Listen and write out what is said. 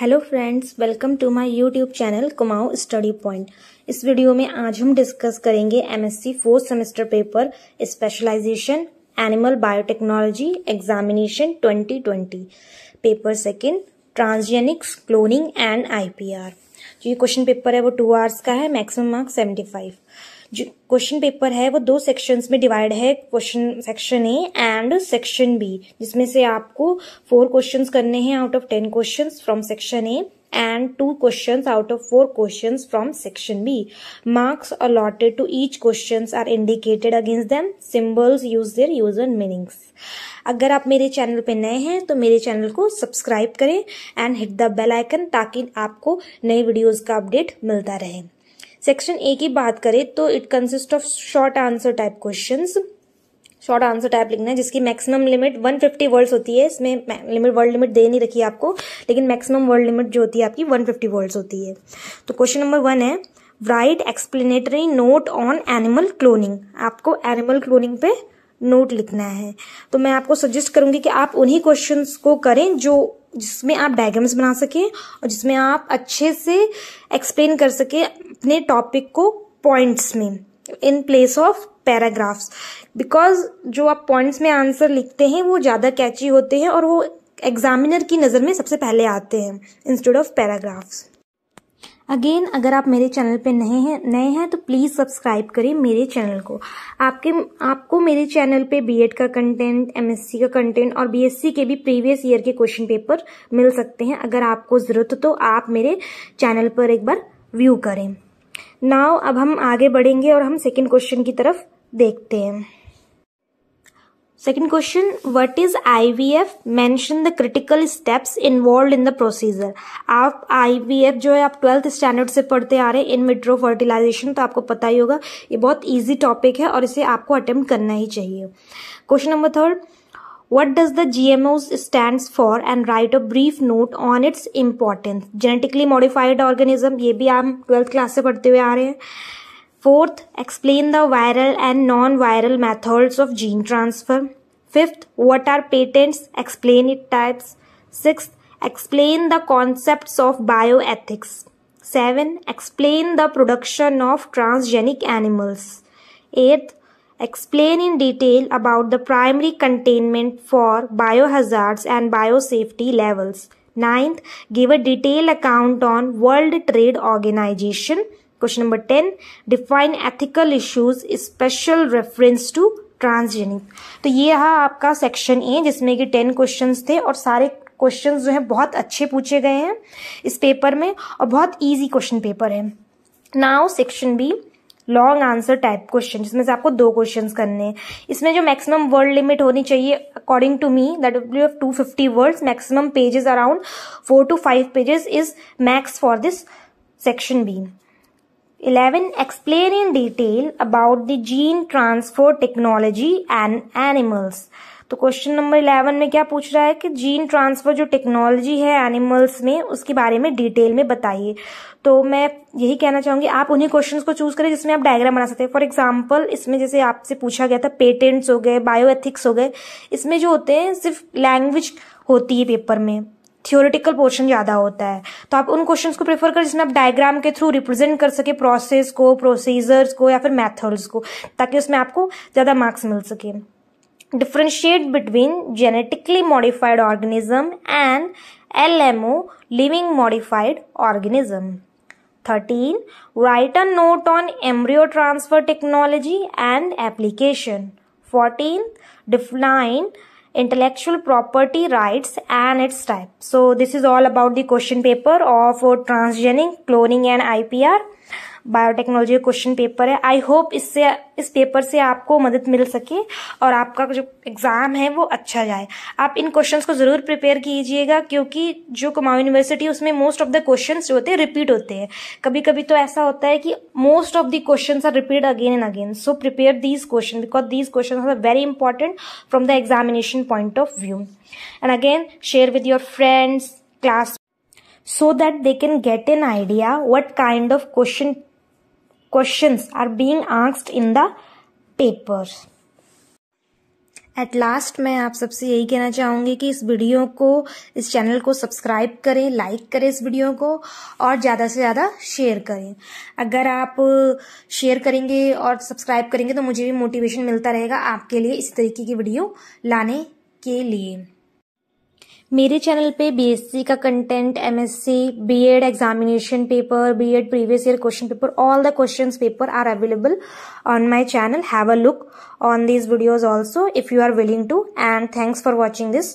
Hello friends welcome to my YouTube channel Kumaon study point इस वीडियो में आज हम डिस्कस करेंगे MSc fourth semester paper specialisation animal biotechnology examination 2020 paper second transgenics cloning and IPR जो ये क्वेश्चन पेपर है वो टू आवर्स का है मैक्सिमम मार्क्स सेवेंटी फाइव जो क्वेश्चन पेपर है वो दो सेक्शन में डिवाइड है question section A and section B जिसमें से आपको फोर क्वेश्चन करने हैं out of ten question from section A and two question out of four question from section B marks allotted to each question are indicated against them symbols use their use and meanings अगर आप मेरे channel पे नए हैं तो मेरे channel को subscribe करें and hit the bell icon ताकि आपको नए वीडियोस का अपडेट मिलता रहे सेक्शन ए की बात करें तो it consist of short answer type question short answer type लिखना है जिसकी मैक्सिमम लिमिट 150 वर्ड्स होती है इसमें लिमिट वर्ड लिमिट दे नहीं रखी है आपको लेकिन मैक्सिमम वर्ड लिमिट जो होती है आपकी 150 वर्ड्स होती है तो क्वेश्चन नंबर वन है write explanatory note on animal cloning आपको एनिमल क्लोनिंग पे नोट लिखना है तो मैं आपको सजेस्ट करूंगी कि आप उन्हीं क्वेश्चंस को करें जो जिसमें आप डायग्राम्स बना सकें और जिसमें आप अच्छे से एक्सप्लेन कर सकें अपने टॉपिक को पॉइंट्स में in place of paragraphs because जो आप पॉइंट्स में आंसर लिखते हैं वो ज़्यादा कैची होते हैं और वो एग्जामिनर की नज़र में सबसे पहले आते हैं इंस्टेड ऑफ पैराग्राफ्स अगेन अगर आप मेरे चैनल पे नए हैं नए हैं तो प्लीज़ सब्सक्राइब करें मेरे चैनल को आपके आपको मेरे चैनल पे बीएड का कंटेंट एमएससी का कंटेंट और बीएससी के भी प्रीवियस ईयर के क्वेश्चन पेपर मिल सकते हैं अगर आपको ज़रूरत हो तो आप मेरे चैनल पर एक बार व्यू करें नाव अब हम आगे बढ़ेंगे और हम सेकेंड क्वेश्चन की तरफ देखते हैं Second question, what is IVF? Mention the critical steps involved in the procedure. आप आई वी एफ जो है आप ट्वेल्थ स्टैंडर्ड से पढ़ते आ रहे हैं इन मिट्रो फर्टिलाइजेशन तो आपको पता ही होगा ये बहुत ईजी टॉपिक है और इसे आपको अटेम्प्ट करना ही चाहिए question number third what does the G M O stand for and write a brief note on its importance genetically modified organism ये भी आप ट्वेल्थ क्लास से पढ़ते हुए आ रहे हैं Fourth, explain the viral and non-viral methods of gene transfer. Fifth, what are patents? Explain its types. Sixth, explain the concepts of bioethics. 7. Explain the production of transgenic animals. Eighth, Explain in detail about the primary containment for biohazards and biosafety levels. Ninth, give a detailed account on World Trade Organization question number ten define ethical issues special reference to transgenic तो ये रहा आपका section A जिसमें कि ten questions थे और सारे questions जो हैं बहुत अच्छे पूछे गए हैं इस पेपर में और बहुत इजी क्वेश्चन पेपर है now section B long answer type question जिसमें से आपको दो क्वेश्चंस करने हैं इसमें जो मैक्सिमम वर्ड लिमिट होनी चाहिए according to me that will two fifty words maximum pages around four to five pages is max for this section B 11. Explain in detail about the gene transfer technology and animals. तो question number 11 में क्या पूछ रहा है कि gene transfer जो technology है animals में उसके बारे में डिटेल में बताइए तो मैं यही कहना चाहूंगी आप उन्हीं क्वेश्चंस को चूज करें जिसमें आप डायग्राम बना सकते हैं फॉर एग्जांपल इसमें जैसे आपसे पूछा गया था पेटेंट्स हो गए बायोएथिक्स हो गए इसमें जो होते हैं सिर्फ लैंग्वेज होती है पेपर में थियोरिटिकल पोर्शन ज़्यादा होता है तो आप उन क्वेश्चन को प्रेफर कर जिसमें आप डायग्राम के थ्रू रिप्रेजेंट कर सके प्रोसेस को प्रोसीजर्स को या फिर मैथड्स को ताकि उसमें आपको ज़्यादा मार्क्स मिल सके differentiate between genetically modified organism and L M O living modified organism thirteen write a note on embryo transfer technology and application fourteen define intellectual property rights and its type. So this is all about the question paper of transgenic cloning and IPR. Biotechnology question paper है I hope इससे इस paper से आपको मदद मिल सके और आपका जो एग्ज़ाम है वो अच्छा जाए आप इन क्वेश्चन को ज़रूर प्रिपेयर कीजिएगा क्योंकि जो कुमाऊ यूनिवर्सिटी उसमें मोस्ट ऑफ द क्वेश्चन जो होते हैं रिपीट होते हैं कभी कभी तो ऐसा होता है कि most of the question are repeat again and again so prepare these question because these question are very important from the examination point of view and again share with your friends class so that they can get an idea what kind of question questions are being asked in the paper. At last मैं आप सबसे यही कहना चाहूँगी कि इस video को इस चैनल को सब्सक्राइब करें लाइक करें इस वीडियो को और ज़्यादा से ज़्यादा शेयर करें अगर आप शेयर uh, करेंगे और सब्सक्राइब करेंगे तो मुझे भी मोटिवेशन मिलता रहेगा आपके लिए इस तरीके की वीडियो लाने के लिए मेरे चैनल पे बीएससी e का content MSc BEd examination paper BEd previous year question paper all the question paper are available on my channel have a look on these videos also if you are willing to and thanks for watching this